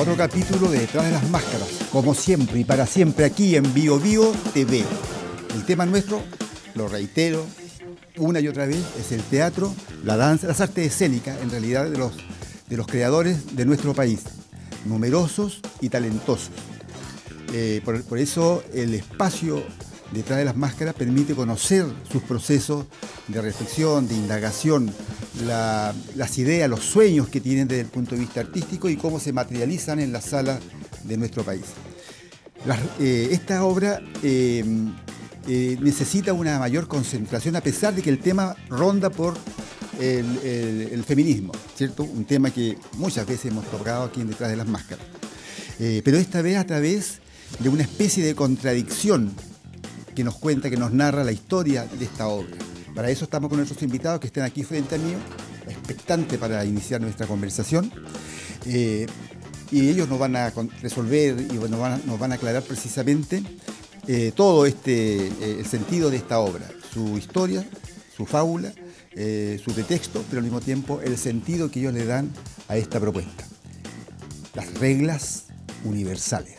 otro capítulo de Detrás de las Máscaras, como siempre y para siempre aquí en Bio TV. El tema nuestro, lo reitero una y otra vez, es el teatro, la danza, las artes escénicas, en realidad de los, de los creadores de nuestro país, numerosos y talentosos. Eh, por eso el espacio detrás de las máscaras permite conocer sus procesos de reflexión, de indagación, las ideas, los sueños que tienen desde el punto de vista artístico y cómo se materializan en la sala de nuestro país. Eh, esta obra eh, eh, necesita una mayor concentración a pesar de que el tema ronda por el, el feminismo, ¿cierto? Un tema que muchas veces hemos tocado aquí en detrás de las máscaras. pero esta vez a través de una especie de contradicción que nos cuenta, que nos narra la historia de esta obra. Para eso estamos con nuestros invitados que están aquí frente a mí, expectantes para iniciar nuestra conversación. Eh, y ellos nos van a resolver y nos van a, aclarar precisamente eh, todo este, eh, el sentido de esta obra, su historia, su fábula, su texto, pero al mismo tiempo el sentido que ellos le dan a esta propuesta. Las reglas universales.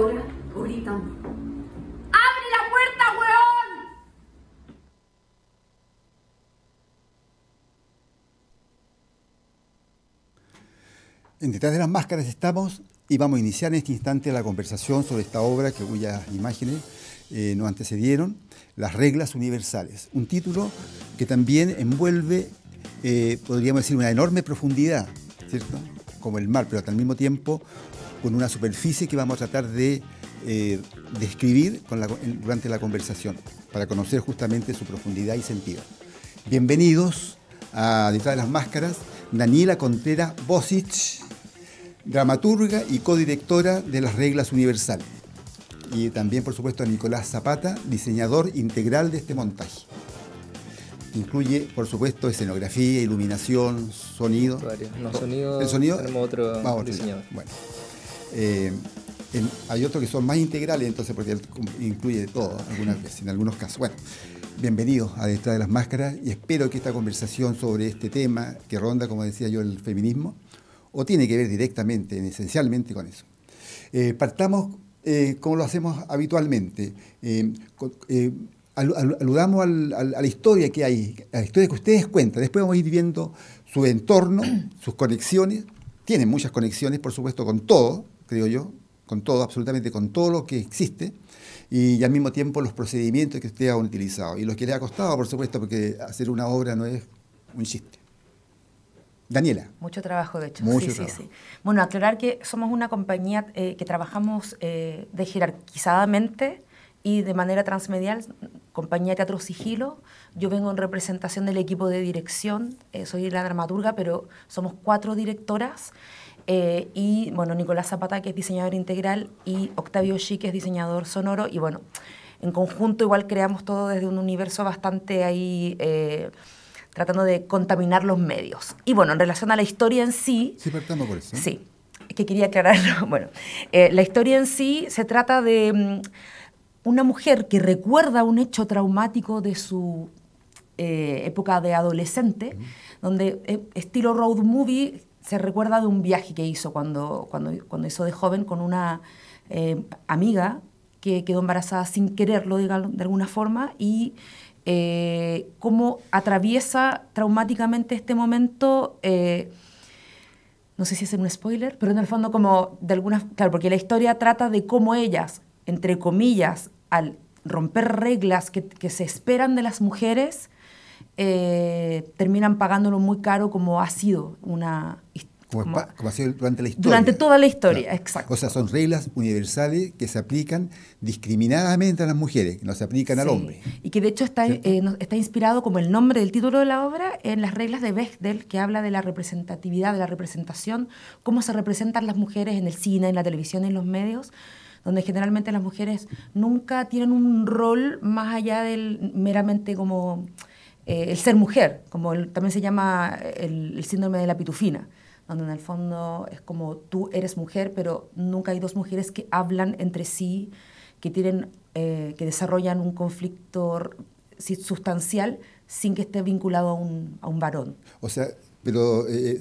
ahora, ahorita ¡Abre la puerta, weón! En Detrás de las Máscaras estamos y vamos a iniciar en este instante la conversación sobre esta obra que cuyas imágenes eh, nos antecedieron, Las Reglas Universales, un título que también envuelve, eh, podríamos decir, una enorme profundidad, ¿cierto? Como el mar, pero al mismo tiempo con una superficie que vamos a tratar de eh, describir durante la conversación, para conocer justamente su profundidad y sentido. Bienvenidos a Detrás de las Máscaras, Daniela Contreras Bosich, dramaturga y codirectora de Las Reglas Universales. Y también, por supuesto, a Nicolás Zapata, diseñador integral de este montaje. Incluye, por supuesto, escenografía, iluminación, sonido. No, sonido. El sonido. Tenemos otro, otro diseñador. Bueno. Eh, hay otros que son más integrales, entonces porque incluye todo algunas veces, en algunos casos. Bueno, bienvenidos a Detrás de las Máscaras y espero que esta conversación sobre este tema que ronda, como decía yo, el feminismo, o tiene que ver directamente, esencialmente con eso. Eh, partamos eh, como lo hacemos habitualmente. aludamos a la historia que hay, a la historia que ustedes cuentan. Después vamos a ir viendo su entorno, sus conexiones. Tienen muchas conexiones, por supuesto, con todo, creo yo, con todo, absolutamente con todo lo que existe, y, al mismo tiempo los procedimientos que usted ha utilizado, y los que le ha costado, por supuesto, porque hacer una obra no es un chiste. Daniela. Mucho trabajo, de hecho. Mucho trabajo. Bueno, aclarar que somos una compañía eh, que trabajamos eh, de jerarquizadamente y de manera transmedial, compañía Teatro Sigilo. Yo vengo en representación del equipo de dirección, eh, soy la dramaturga, pero somos cuatro directoras eh, y bueno, Nicolás Zapata, que es diseñador integral, y Octavio G, que es diseñador sonoro, y bueno, en conjunto igual creamos todo desde un universo bastante ahí... Eh, tratando de contaminar los medios. Y bueno, en relación a la historia en sí... Sí, partamos por eso. Sí, que quería aclararlo. Bueno, eh, la historia en sí se trata de mm, una mujer que recuerda un hecho traumático de su época de adolescente, donde estilo road movie se recuerda de un viaje que hizo cuando, cuando, cuando hizo de joven con una eh, amiga que quedó embarazada sin quererlo, de alguna forma, y eh, cómo atraviesa traumáticamente este momento. Eh, no sé si es un spoiler, pero en el fondo como de alguna claro, porque la historia trata de cómo ellas, entre comillas, al romper reglas que se esperan de las mujeres, eh, terminan pagándolo muy caro como ha sido una como, ha sido durante la historia. Durante toda la historia, exacto. O sea, son reglas universales que se aplican discriminadamente a las mujeres, que no se aplican al hombre. Y que de hecho está, eh, está inspirado como el nombre del título de la obra en las reglas de Bechdel, que habla de la representatividad, de la representación, cómo se representan las mujeres en el cine, en la televisión, en los medios donde generalmente las mujeres nunca tienen un rol más allá del meramente como eh, el ser mujer, como también se llama el, síndrome de la pitufina, donde en el fondo es como tú eres mujer, pero nunca hay dos mujeres que hablan entre sí, que, tienen, eh, que desarrollan un conflicto sustancial sin que esté vinculado a un, a un varón. O sea, pero eh,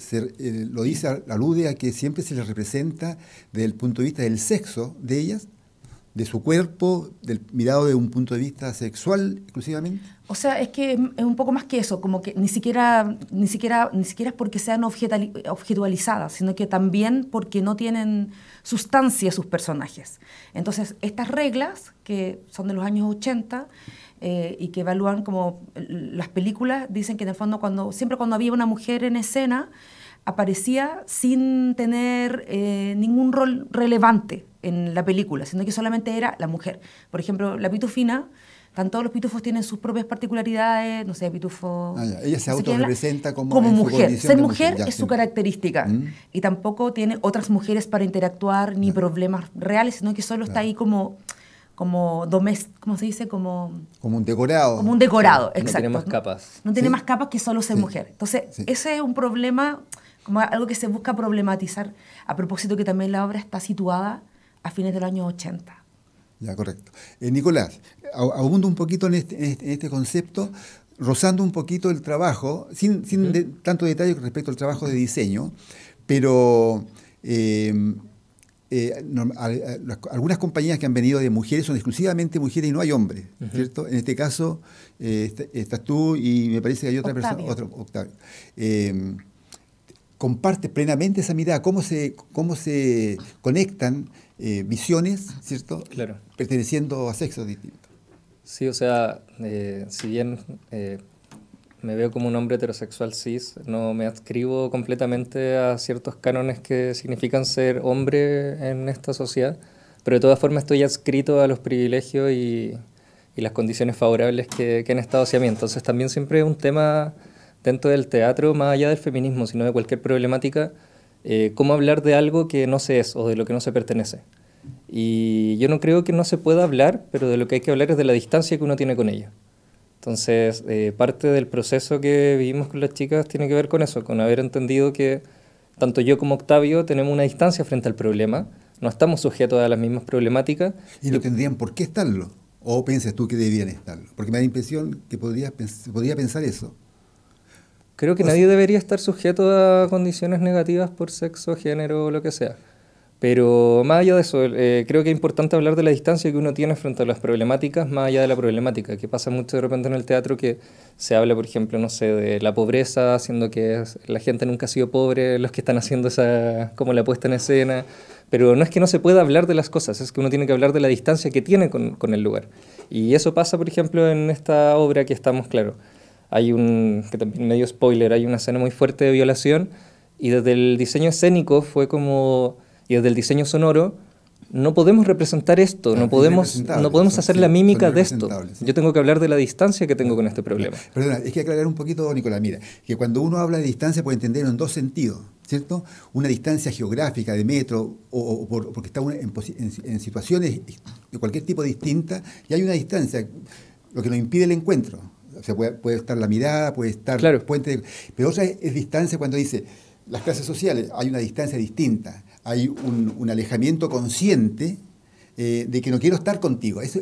lo dice, alude a que siempre se les representa desde el punto de vista del sexo de ellas de su cuerpo, del, mirado de un punto de vista sexual exclusivamente? O sea, es que es un poco más que eso, como que ni siquiera, ni siquiera, ni siquiera es porque sean objetualizadas, sino que también porque no tienen sustancia sus personajes. Entonces, estas reglas, que son de los años 80 eh, y que evalúan como las películas, dicen que en el fondo cuando, siempre cuando había una mujer en escena, aparecía sin tener eh, ningún rol relevante en la película, sino que solamente era la mujer. Por ejemplo, la pitufina, tanto los pitufos tienen sus propias particularidades, no sé, pitufo... Ah, Ella se autorepresenta autorrepresenta como, como mujer. Ser mujer, es su característica. Mm. Y tampoco tiene otras mujeres para interactuar ni problemas reales, sino que solo está ahí como como ¿cómo se dice? Como, como un decorado. Como un decorado, exacto. No tiene más capas. No, tiene más capas que solo ser mujer. Entonces, ese es un problema como algo que se busca problematizar, a propósito que también la obra está situada a fines del año 80. Ya, correcto. Eh, Nicolás, abundo un poquito este, en este, en este, concepto, rozando un poquito el trabajo, sin, sin tanto detalle respecto al trabajo de diseño, pero... Eh, eh, algunas compañías que han venido de mujeres son exclusivamente mujeres y no hay hombres, ¿cierto? En este caso estás tú y me parece que hay otra persona, otro, Octavio comparte plenamente esa mirada, cómo se, cómo se conectan eh, visiones, ¿cierto? Claro. Perteneciendo a sexos distintos. Sí, o sea, eh, si bien eh, me veo como un hombre heterosexual cis, no me adscribo completamente a ciertos cánones que significan ser hombre en esta sociedad, pero de todas formas estoy adscrito a los privilegios y, y las condiciones favorables que, que han estado hacia mí. Entonces también siempre es un tema dentro del teatro, más allá del feminismo, sino de cualquier problemática, eh, cómo hablar de algo que no se es o de lo que no se pertenece. Y yo no creo que no se pueda hablar, pero de lo que hay que hablar es de la distancia que uno tiene con ella. Entonces, eh, parte del proceso que vivimos con las chicas tiene que ver con eso, con haber entendido que tanto yo como Octavio tenemos una distancia frente al problema, no estamos sujetos a las mismas problemáticas. Y lo tendrían por qué estarlo, o piensas tú que debían estarlo, porque me da la impresión que se podría pensar eso. Creo que pues nadie debería estar sujeto a condiciones negativas por sexo, género o lo que sea. Pero más allá de eso, eh, creo que es importante hablar de la distancia que uno tiene frente a las problemáticas, más allá de la problemática, que pasa mucho de repente en el teatro que se habla, por ejemplo, no sé, de la pobreza, haciendo que la gente nunca ha sido pobre, los que están haciendo esa, como la puesta en escena, pero no es que no se pueda hablar de las cosas, es que uno tiene que hablar de la distancia que tiene con, con el lugar. Y eso pasa, por ejemplo, en esta obra que estamos, claro hay un, que también medio spoiler, hay una escena muy fuerte de violación y desde el diseño escénico fue como, y desde el diseño sonoro, no podemos representar esto, no, ah, podemos, no podemos hacer la mímica de esto. Yo tengo que hablar de la distancia que tengo con este problema. Perdona, es que aclarar un poquito, Nicolás, mira, que cuando uno habla de distancia puede entenderlo en dos sentidos. ¿cierto? Una distancia geográfica de metro, o, porque está en, en, situaciones de cualquier tipo distinta, y hay una distancia, lo que nos impide el encuentro. O sea, puede, estar la mirada, puede estar claro. puente. pero otra es, distancia cuando dice las clases sociales, hay una distancia distinta, hay un alejamiento consciente eh, de que no quiero estar contigo. Eso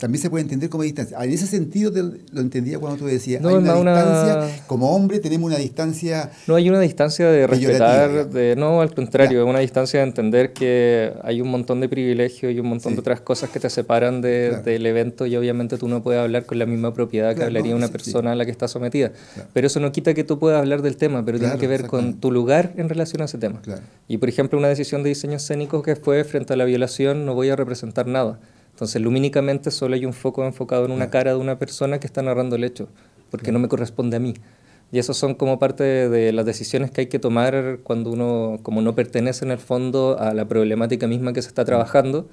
también se puede entender como distancia. Ah, en ese sentido lo entendía cuando tú decías, no, hay una, distancia, como hombre tenemos una distancia... No hay una distancia de respetar, de, no, al contrario, es una distancia de entender que hay un montón de privilegios y un montón de otras cosas que te separan del evento y obviamente tú no puedes hablar con la misma propiedad que hablaría una persona a la que está sometida. Pero eso no quita que tú puedas hablar del tema, pero tiene que ver con tu lugar en relación a ese tema. Y por ejemplo, una decisión de diseño escénico que fue frente a la violación, no voy a representar sentar nada. Entonces, lumínicamente solo hay un foco enfocado en una ah. cara de una persona que está narrando el hecho, porque no me corresponde a mí. Y eso son como parte de, las decisiones que hay que tomar cuando uno, como no pertenece en el fondo a la problemática misma que se está mm. trabajando,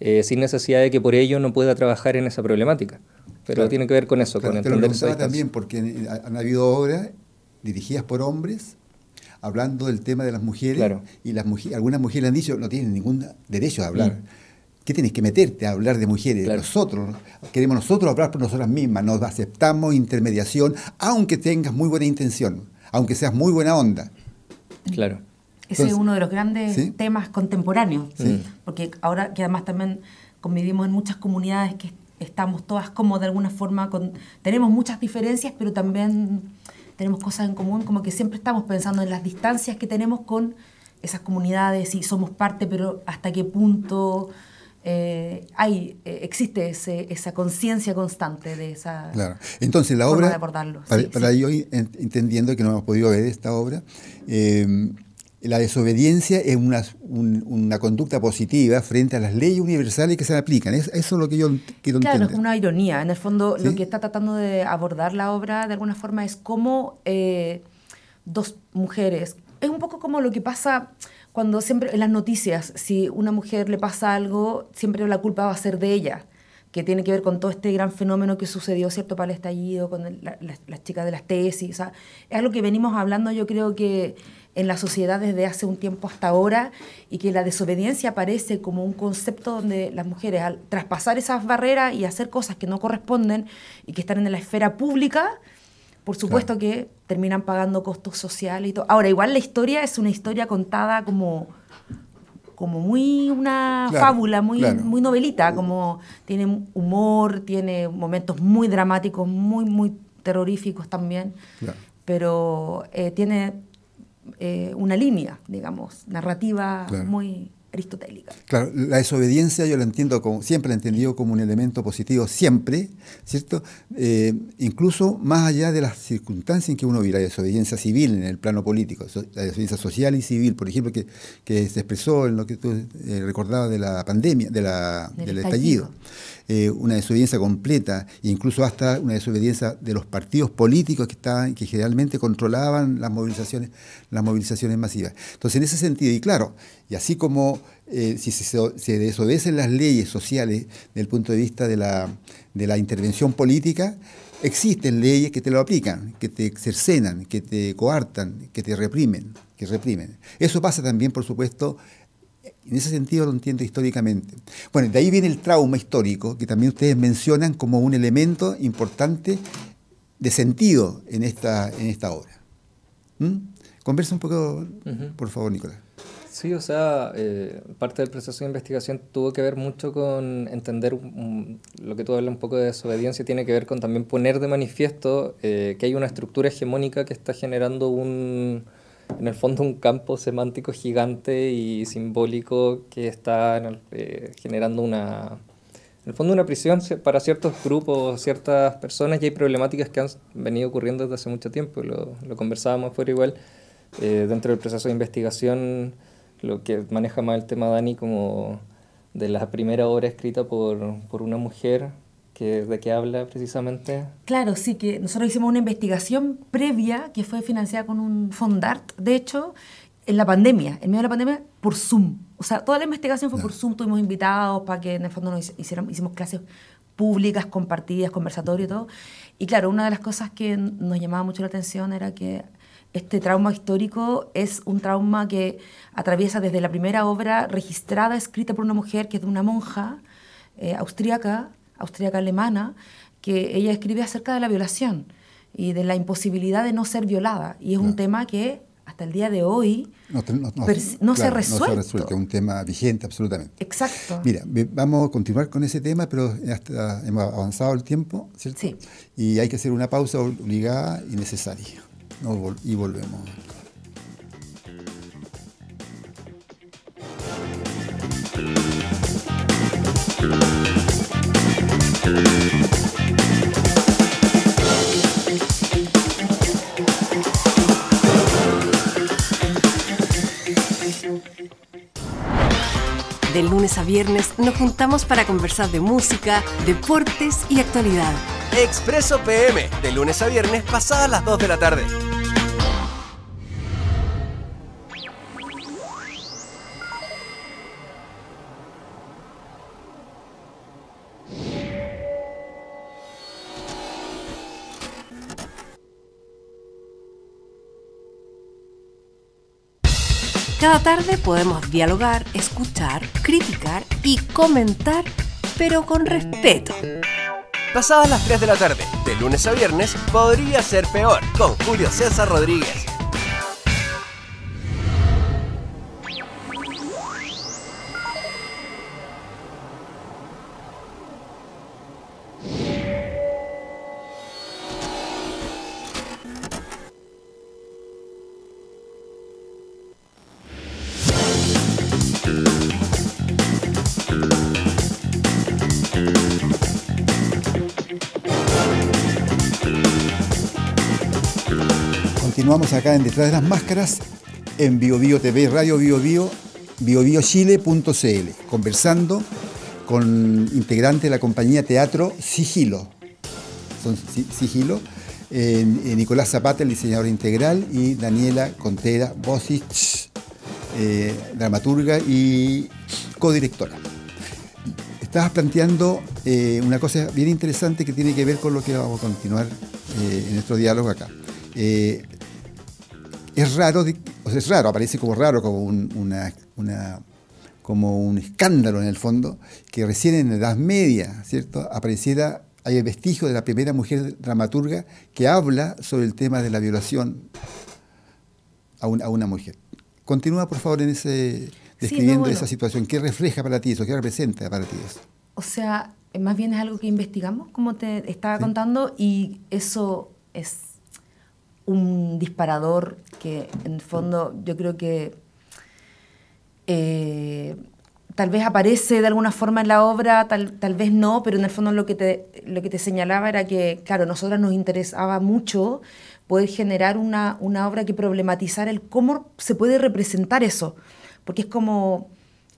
eh, sin necesidad de que por ello no pueda trabajar en esa problemática. Pero tiene que ver con eso, con entender también, porque han habido obras dirigidas por hombres hablando del tema de las mujeres y las mujeres, algunas mujeres han dicho no tienen ningún derecho a hablar. Mm. ¿Qué tienes que meterte a hablar de mujeres? Nosotros queremos nosotros hablar por nosotras mismas, nos aceptamos intermediación, aunque tengas muy buena intención, aunque seas muy buena onda. Claro. Ese es uno de los grandes temas contemporáneos, porque ahora que además también convivimos en muchas comunidades que estamos todas como de alguna forma, tenemos muchas diferencias, pero también tenemos cosas en común, como que siempre estamos pensando en las distancias que tenemos con esas comunidades y somos parte, pero hasta qué punto eh, hay, eh, existe esa conciencia constante de esa. Claro. Entonces, la obra. Para, yo, entendiendo que no hemos podido ver esta obra, eh, la desobediencia es una, una, conducta positiva frente a las leyes universales que se aplican. eso es lo que yo quiero claro, es una ironía. En el fondo, lo que está tratando de abordar la obra de alguna forma es cómo dos mujeres. Es un poco como lo que pasa cuando siempre en las noticias, si una mujer le pasa algo, siempre la culpa va a ser de ella, que tiene que ver con todo este gran fenómeno que sucedió, ¿cierto?, para el estallido, con las, chicas de las tesis. es algo que venimos hablando, yo creo que en la sociedad desde hace un tiempo hasta ahora y que la desobediencia aparece como un concepto donde las mujeres al traspasar esas barreras y hacer cosas que no corresponden y que están en la esfera pública, por supuesto que terminan pagando costos sociales y todo. Ahora, igual la historia es una historia contada como, como muy una fábula, muy, muy novelita, como tiene humor, tiene momentos muy dramáticos, muy, muy terroríficos también, pero eh, tiene eh, una línea, digamos, narrativa muy aristotélica. Claro, la desobediencia yo la entiendo como, siempre la he entendido como un elemento positivo, siempre, ¿cierto? Eh, incluso más allá de las circunstancias en que uno vive, la desobediencia civil en el plano político, la desobediencia social y civil, por ejemplo, que, que se expresó en lo que tú eh, recordabas de la pandemia, de la, del, estallido. Eh, una desobediencia completa, incluso hasta una desobediencia de los partidos políticos que, estaban, que generalmente controlaban las movilizaciones, las movilizaciones masivas. Entonces, en ese sentido, y claro, y así como eh, si se, desobedecen las leyes sociales desde el punto de vista de la, intervención política, existen leyes que te lo aplican, que te cercenan, que te coartan, que te reprimen, que reprimen. Eso pasa también, por supuesto, en ese sentido lo entiendo históricamente. Bueno, de ahí viene el trauma histórico, que también ustedes mencionan como un elemento importante de sentido en esta, en esta obra. ¿Mm? Conversa un poco, por favor, Nicolás. Sí, o sea, eh, parte del proceso de investigación tuvo que ver mucho con entender lo que tú hablas un poco de desobediencia, tiene que ver con también poner de manifiesto eh, que hay una estructura hegemónica que está generando un, en el fondo un campo semántico gigante y simbólico que está eh, generando una, en el fondo una prisión para ciertos grupos, ciertas personas y hay problemáticas que han venido ocurriendo desde hace mucho tiempo, lo, lo conversábamos fuera igual, eh, dentro del proceso de investigación, lo que maneja más el tema Dani como de la primera obra escrita por, por una mujer de qué habla precisamente. Claro, sí, que nosotros hicimos una investigación previa que fue financiada con un Fondart, de hecho, en la pandemia, en medio de la pandemia, por Zoom. O sea, toda la investigación fue por Zoom, tuvimos invitados para que en el fondo nos hicieron, hicimos clases públicas, compartidas, conversatorios y todo. Y claro, una de las cosas que nos llamaba mucho la atención era que este trauma histórico es un trauma que atraviesa desde la primera obra registrada, escrita por una mujer que es de una monja austriaca eh, austríaca, austríaca alemana, que ella escribe acerca de la violación y de la imposibilidad de no ser violada. Y es un tema que hasta el día de hoy no, se resuelve. Es un tema vigente absolutamente. Exacto. Mira, vamos a continuar con ese tema, pero hemos avanzado el tiempo, ¿cierto? Sí. Y hay que hacer una pausa obligada y necesaria. y volvemos. De lunes a viernes nos juntamos para conversar de música, deportes y actualidad. Expreso PM, de lunes a viernes pasadas las 2 de la tarde. la tarde podemos dialogar, escuchar, criticar y comentar, pero con respeto. Pasadas las 3 de la tarde, de lunes a viernes, podría ser peor con Julio César Rodríguez. Continuamos acá en Detrás de las Máscaras, en BioBio Bio TV, Radio BioBio, biobiochile.cl, conversando con integrante de la compañía Teatro Sigilo. Son Sigilo. Nicolás Zapata, el diseñador integral, y Daniela Contera Bosich, eh, dramaturga y codirectora. Estabas planteando eh, una cosa bien interesante que tiene que ver con lo que vamos a continuar eh, en nuestro diálogo acá es raro, es raro, aparece como raro, como un, una, como un escándalo en el fondo, que recién en la Edad Media, ¿cierto?, apareciera, hay el vestigio de la primera mujer dramaturga que habla sobre el tema de la violación a, una mujer. Continúa, por favor, en ese, describiendo esa situación. ¿Qué refleja para ti eso? ¿Qué representa para ti eso? O sea, más bien es algo que investigamos, como te estaba contando, y eso es un disparador que en el fondo yo creo que eh, tal vez aparece de alguna forma en la obra, tal, vez no, pero en el fondo lo que, te, lo que te señalaba era que, claro, a nosotras nos interesaba mucho poder generar una, obra que problematizara el cómo se puede representar eso, porque es como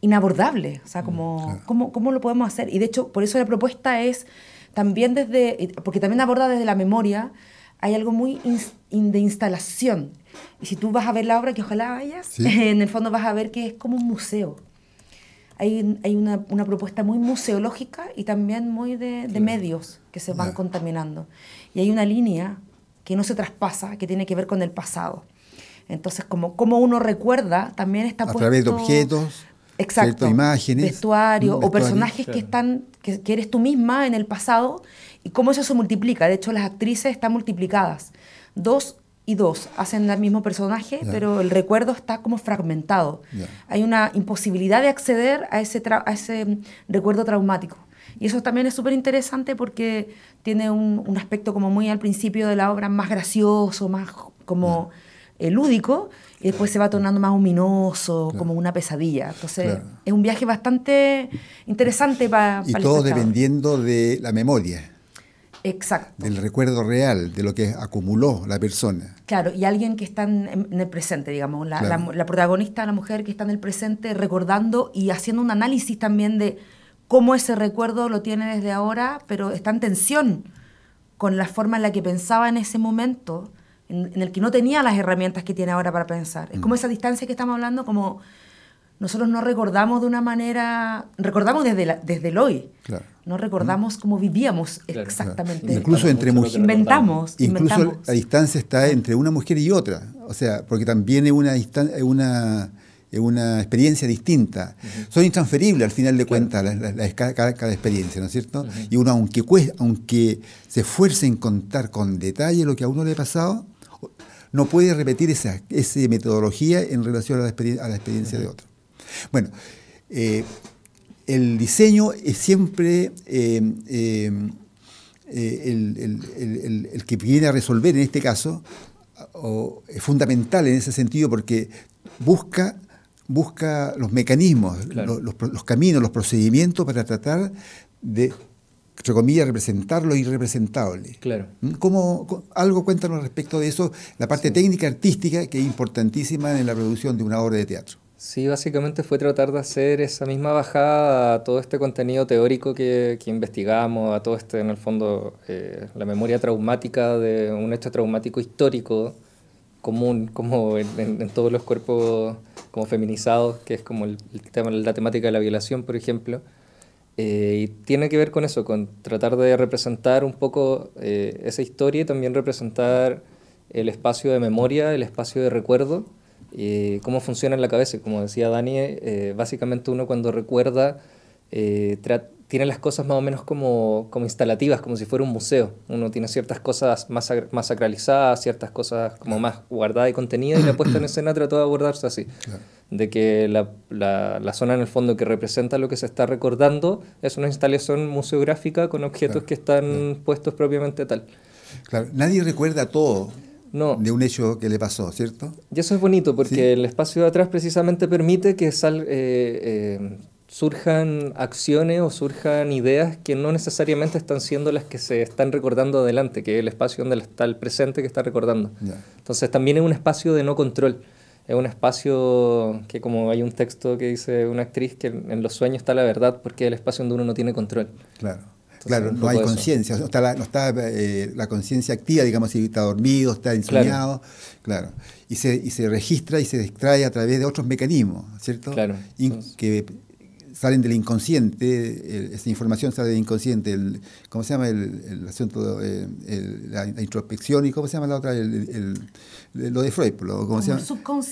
inabordable, o sea, mm, como, cómo, ¿cómo lo podemos hacer? Y de hecho, por eso la propuesta es también desde, porque también aborda desde la memoria, hay algo muy de instalación. Y si tú vas a ver la obra, que ojalá vayas, en el fondo vas a ver que es como un museo. Hay, una, propuesta muy museológica y también muy de, medios que se van contaminando. Y hay una línea que no se traspasa, que tiene que ver con el pasado. Entonces, como, uno recuerda, también está A través de objetos, exacto, imágenes, vestuario, o personajes que están que, eres tú misma en el pasado y cómo eso se multiplica. De hecho, las actrices están multiplicadas. Dos y dos hacen el mismo personaje, pero el recuerdo está como fragmentado. Hay una imposibilidad de acceder a ese, a ese recuerdo traumático. Y eso también es súper interesante porque tiene un, aspecto como muy al principio de la obra más gracioso, más como eh, lúdico, y después se va tornando más ominoso, como una pesadilla. Entonces es un viaje bastante interesante para... Y todo dependiendo de la memoria. Exacto. Del recuerdo real, de lo que acumuló la persona. Claro, y alguien que está en, el presente, digamos, la, protagonista, la mujer que está en el presente, recordando y haciendo un análisis también de cómo ese recuerdo lo tiene desde ahora, pero está en tensión con la forma en la que pensaba en ese momento, en, el que no tenía las herramientas que tiene ahora para pensar. Es mm. como esa distancia que estamos hablando, como nosotros no recordamos de una manera, recordamos desde, desde el hoy. Claro no recordamos mm. cómo vivíamos exactamente. Incluso entre mujeres. Inventamos, Incluso la distancia está entre una mujer y otra. O sea, porque también es una, una, una experiencia distinta. Son intransferibles al final de cuentas la, cada, experiencia, ¿no es cierto? Y uno, aunque, aunque se esfuerce en contar con detalle lo que a uno le ha pasado, no puede repetir esa, metodología en relación a la, experiencia, de otro. Bueno. Eh, el diseño es siempre eh, eh, eh, el, que viene a resolver en este caso, es fundamental en ese sentido porque busca, busca los mecanismos, los, caminos, los procedimientos para tratar de, entre comillas, representar lo irrepresentable. ¿Mm? algo cuéntanos respecto de eso, la parte técnica artística que es importantísima en la producción de una obra de teatro. Sí, básicamente fue tratar de hacer esa misma bajada a todo este contenido teórico que, que investigamos, a todo este, en el fondo, eh, la memoria traumática de un hecho traumático histórico común, como en, todos los cuerpos como feminizados, que es como el, la temática de la violación, por ejemplo. Eh, y tiene que ver con eso, con tratar de representar un poco eh, esa historia y también representar el espacio de memoria, el espacio de recuerdo eh, cómo funciona en la cabeza. Como decía Dani, eh, básicamente uno cuando recuerda eh, tiene las cosas más o menos como, como instalativas, como si fuera un museo. Uno tiene ciertas cosas más, más sacralizadas, ciertas cosas como más guardadas y contenidas, y la puesta en escena trató de abordarse así. De que la, la, la, zona en el fondo que representa lo que se está recordando es una instalación museográfica con objetos que están puestos propiamente tal. Claro, nadie recuerda todo. De un hecho que le pasó, ¿cierto? Y eso es bonito porque el espacio de atrás precisamente permite que sal, eh, eh, surjan acciones o surjan ideas que no necesariamente están siendo las que se están recordando adelante, que es el espacio donde está el presente que está recordando. Entonces también es un espacio de no control. Es un espacio que como hay un texto que dice una actriz que en los sueños está la verdad porque es el espacio donde uno no tiene control. Claro claro, no hay conciencia, no está, la, no está, eh, la conciencia activa, digamos, si está dormido, está ensueñado, claro. Y, se, y se registra y se extrae a través de otros mecanismos, ¿cierto? Claro salen del inconsciente, esa información sale del inconsciente, el, ¿cómo se llama el, asunto, eh, el, la, introspección y cómo se llama la otra, lo de Freud, pues, ¿cómo se llama?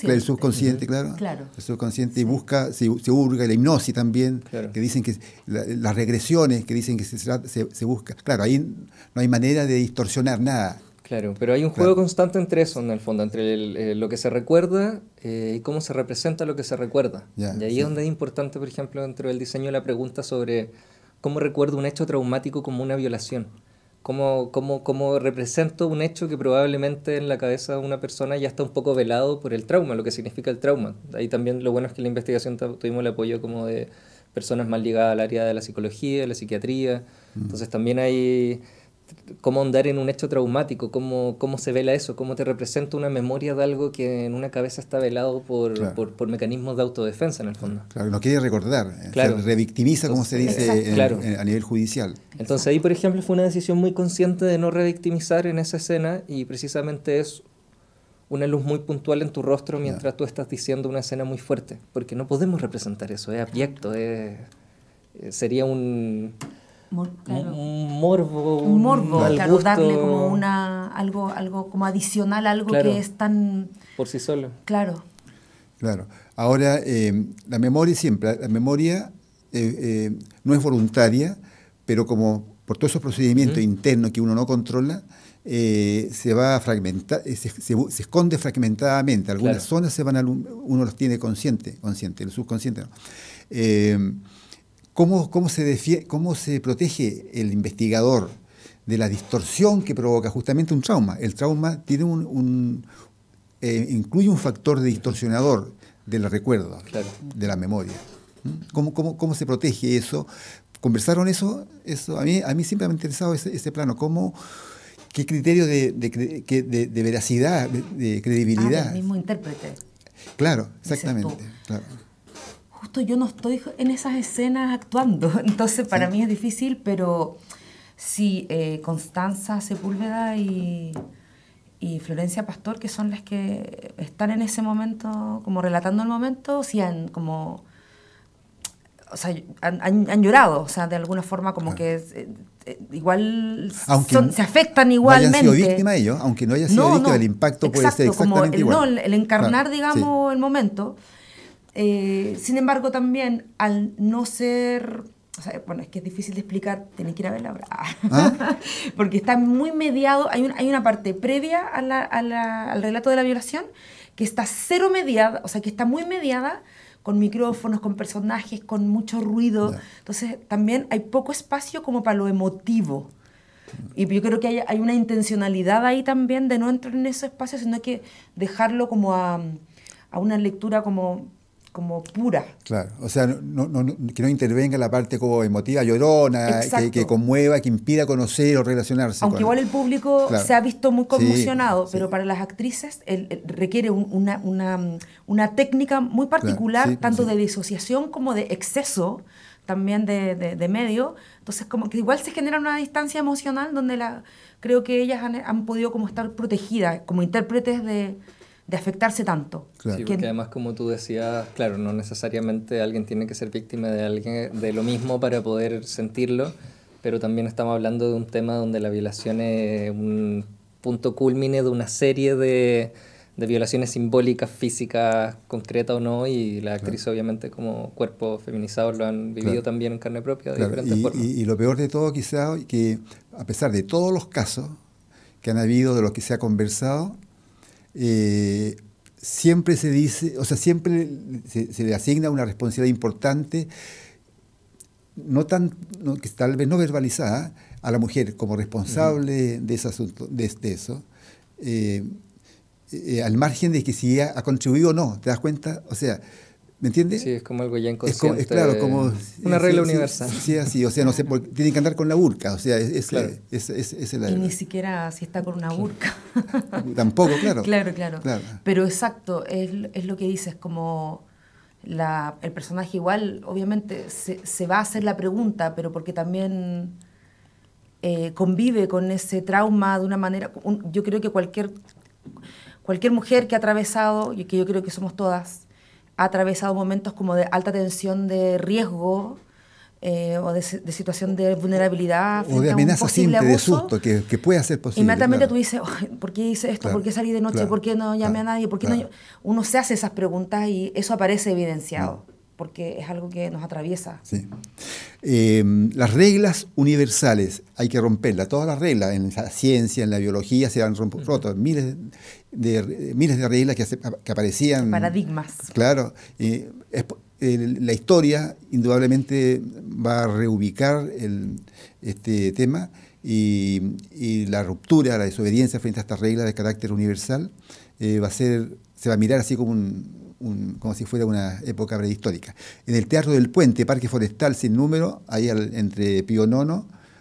El subconsciente. claro. El subconsciente y busca, se, se hurga, la hipnosis también, que dicen que las regresiones, que dicen que se, se, se busca. Claro, ahí no hay manera de distorsionar nada. Claro, pero hay un juego constante entre eso, en el fondo, entre lo que se recuerda eh, y cómo se representa lo que se recuerda. y ahí es donde es importante, por ejemplo, dentro del diseño, la pregunta sobre cómo recuerdo un hecho traumático como una violación. Cómo, cómo, cómo represento un hecho que probablemente en la cabeza de una persona ya está un poco velado por el trauma, lo que significa el trauma. Ahí también lo bueno es que en la investigación tuvimos el apoyo como de personas más ligadas al área de la psicología, de la psiquiatría. Mm. Entonces también hay cómo andar en un hecho traumático, cómo, cómo se vela eso, cómo te representa una memoria de algo que en una cabeza está velado por, por, por, mecanismos de autodefensa en el fondo. Claro, no quiere recordar, eh, se revictimiza como se dice a nivel judicial. Entonces ahí, por ejemplo, fue una decisión muy consciente de no revictimizar en esa escena y precisamente es una luz muy puntual en tu rostro mientras tú estás diciendo una escena muy fuerte, porque no podemos representar eso, es abyecto, eh, sería un un morbo. Un morbo, darle como una, algo, algo como adicional, algo que es tan... Por sí solo. Claro. Claro. Ahora, eh, la memoria siempre, la memoria eh, eh, no es voluntaria, pero como por todos esos procedimientos internos que uno no controla, se va a fragmentar, se, esconde fragmentadamente. Algunas zonas se van a, uno las tiene consciente, consciente, el subconsciente no. ¿Cómo, se ¿Cómo se protege el investigador de la distorsión que provoca justamente un trauma? El trauma tiene un, eh, incluye un factor de distorsionador del recuerdo, de la memoria. ¿Cómo, ¿Cómo, se protege eso? ¿Conversaron eso? eso a, mí, a mí siempre me ha interesado ese, plano. ¿Cómo, ¿Qué criterio de, veracidad, de, credibilidad? Ah, el mismo intérprete. Claro, exactamente yo no estoy en esas escenas actuando, entonces para mí es difícil, pero si eh, Constanza Sepúlveda y, Florencia Pastor, que son las que están en ese momento, como relatando el momento, sí han como... han, llorado, o sea, de alguna forma como que... Eh, eh, igual se afectan igualmente. No hayan sido víctima ellos, aunque no haya sido víctima, el impacto puede ser exactamente igual. No, el, encarnar, digamos, el momento. Eh, sin embargo, también al no ser bueno, es que es difícil de explicar, tiene que ir a verla ahora. Porque está muy mediado, hay, hay una parte previa al relato de la violación que está cero mediada, o sea, que está muy mediada con micrófonos, con personajes, con mucho ruido. Entonces, también hay poco espacio como para lo emotivo. Y yo creo que hay, hay una intencionalidad ahí también de no entrar en ese espacio, sino que dejarlo como a, a una lectura como como pura. Claro, o sea, que no intervenga la parte como emotiva, llorona, que, conmueva, que impida conocer o relacionarse. Aunque igual el público se ha visto muy conmocionado, pero para las actrices requiere una, una, técnica muy particular, tanto de disociación como de exceso también de, de, medio. Entonces, como que igual se genera una distancia emocional donde la, creo que ellas han, han podido como estar protegidas como intérpretes de, de afectarse tanto. Claro. además como tú decías, claro, no necesariamente alguien tiene que ser víctima de alguien de lo mismo para poder sentirlo, pero también estamos hablando de un tema donde la violación es un punto culmine de una serie de, violaciones simbólicas, físicas, concretas o no, y la actriz obviamente como cuerpo feminizado lo han vivido también en carne propia y, lo peor de todo quizás que a pesar de todos los casos que han habido, de los que se ha conversado, eh, siempre se dice, o sea, siempre se, le asigna una responsabilidad importante, no tan, que tal vez no verbalizada, a la mujer como responsable de ese asunto, de, eso. Eh, eh, al margen de que si ha, ha, contribuido o no, ¿te das cuenta? O sea, ¿Me entiendes? Sí, es como algo ya inconsciente. Es, es claro, como... Una regla universal. Sí, así, o sea, no sé, tiene que andar con la burca, o sea, es, la... Y ni siquiera si está con una burca. Tampoco, claro. claro. Claro, Pero exacto, es, lo que dices, como la, el personaje igual, obviamente, se, se, va a hacer la pregunta, pero porque también eh, convive con ese trauma de una manera... yo creo que cualquier, cualquier mujer que ha atravesado, y que yo creo que somos todas, ha atravesado momentos como de alta tensión de riesgo eh, o de, situación de vulnerabilidad. O de amenaza simple, de susto, que, puede ser posible. Inmediatamente tú dices, ¿por qué hice esto? ¿Por qué salí de noche? ¿Por qué no llamé a nadie? no? Uno se hace esas preguntas y eso aparece evidenciado porque es algo que nos atraviesa. Em, las reglas universales hay que romperlas, todas las reglas, en la ciencia, en la biología se han roto, miles, de, miles de reglas que, aparecían. Paradigmas. Claro. Eh, la historia indudablemente va a reubicar el, este tema y, la ruptura, la desobediencia frente a estas reglas de carácter universal eh, va a ser, se va a mirar así como un, como si fuera una época prehistórica. En el Teatro del Puente, Parque Forestal sin número, ahí entre Pío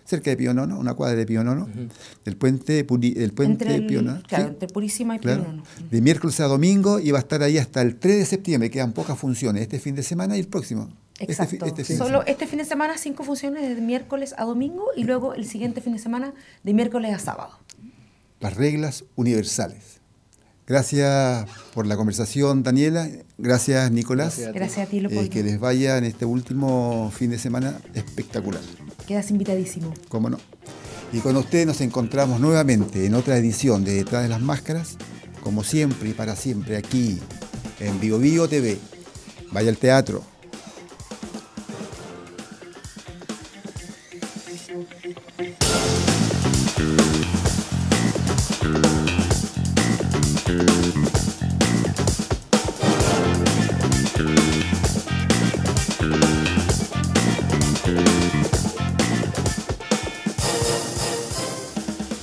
cerca de Pío una cuadra de Pionono Nono, del puente, entre Claro, entre Purísima y De miércoles a domingo y va a estar ahí hasta el 3 de septiembre, quedan pocas funciones, este fin de semana y el próximo. Este Exacto. Este Solo este fin de semana cinco funciones de miércoles a domingo y luego el siguiente fin de semana de miércoles a sábado. Las reglas universales. Gracias por la conversación, Daniela. Gracias, Nicolás. Gracias a ti, eh, que les vaya en este último fin de semana espectacular. Quedas invitadísimo. Cómo no. Y con ustedes nos encontramos nuevamente en otra edición de Detrás de las Máscaras, como siempre y para siempre aquí en Vivo Vivo TV. Vaya al teatro,